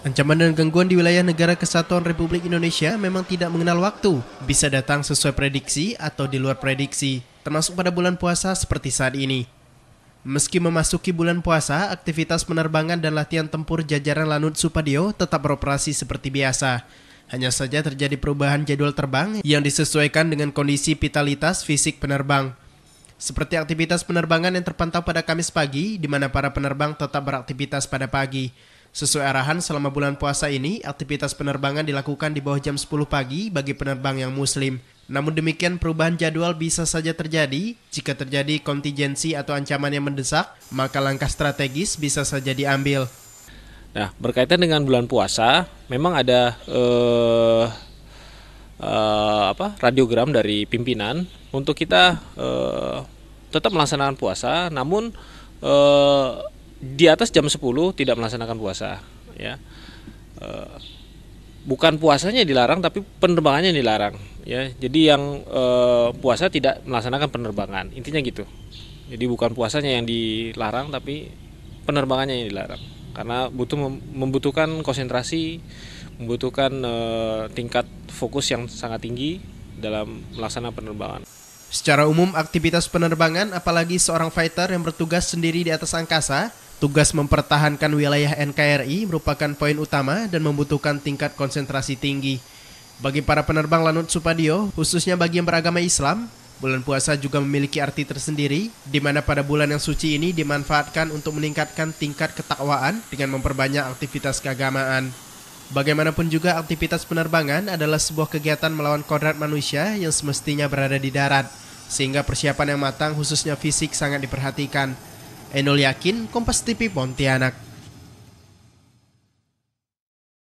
Ancaman dan gangguan di wilayah negara kesatuan Republik Indonesia memang tidak mengenal waktu, bisa datang sesuai prediksi atau di luar prediksi, termasuk pada bulan puasa seperti saat ini. Meski memasuki bulan puasa, aktivitas penerbangan dan latihan tempur jajaran Lanut Supadio tetap beroperasi seperti biasa. Hanya saja terjadi perubahan jadwal terbang yang disesuaikan dengan kondisi vitalitas fisik penerbang. Seperti aktivitas penerbangan yang terpantau pada Kamis pagi, di mana para penerbang tetap beraktivitas pada pagi. Sesuai arahan selama bulan puasa ini, aktivitas penerbangan dilakukan di bawah jam 10 pagi bagi penerbang yang muslim. Namun demikian perubahan jadwal bisa saja terjadi. Jika terjadi kontingensi atau ancaman yang mendesak, maka langkah strategis bisa saja diambil. Nah, berkaitan dengan bulan puasa, memang ada eh, eh, apa radiogram dari pimpinan untuk kita eh, tetap melaksanakan puasa, namun eh, di atas jam 10 tidak melaksanakan puasa ya e, bukan puasanya dilarang tapi penerbangannya dilarang ya jadi yang e, puasa tidak melaksanakan penerbangan intinya gitu jadi bukan puasanya yang dilarang tapi penerbangannya yang dilarang karena butuh membutuhkan konsentrasi membutuhkan e, tingkat fokus yang sangat tinggi dalam melaksanakan penerbangan. Secara umum, aktivitas penerbangan, apalagi seorang fighter yang bertugas sendiri di atas angkasa, Tugas mempertahankan wilayah NKRI merupakan poin utama dan membutuhkan tingkat konsentrasi tinggi. Bagi para penerbang Lanut Supadio, khususnya bagi yang beragama Islam, bulan puasa juga memiliki arti tersendiri, di mana pada bulan yang suci ini dimanfaatkan untuk meningkatkan tingkat ketakwaan dengan memperbanyak aktivitas keagamaan. Bagaimanapun juga aktivitas penerbangan adalah sebuah kegiatan melawan kodrat manusia yang semestinya berada di darat, sehingga persiapan yang matang khususnya fisik sangat diperhatikan. Enul Yakin, Kompas TV Pontianak.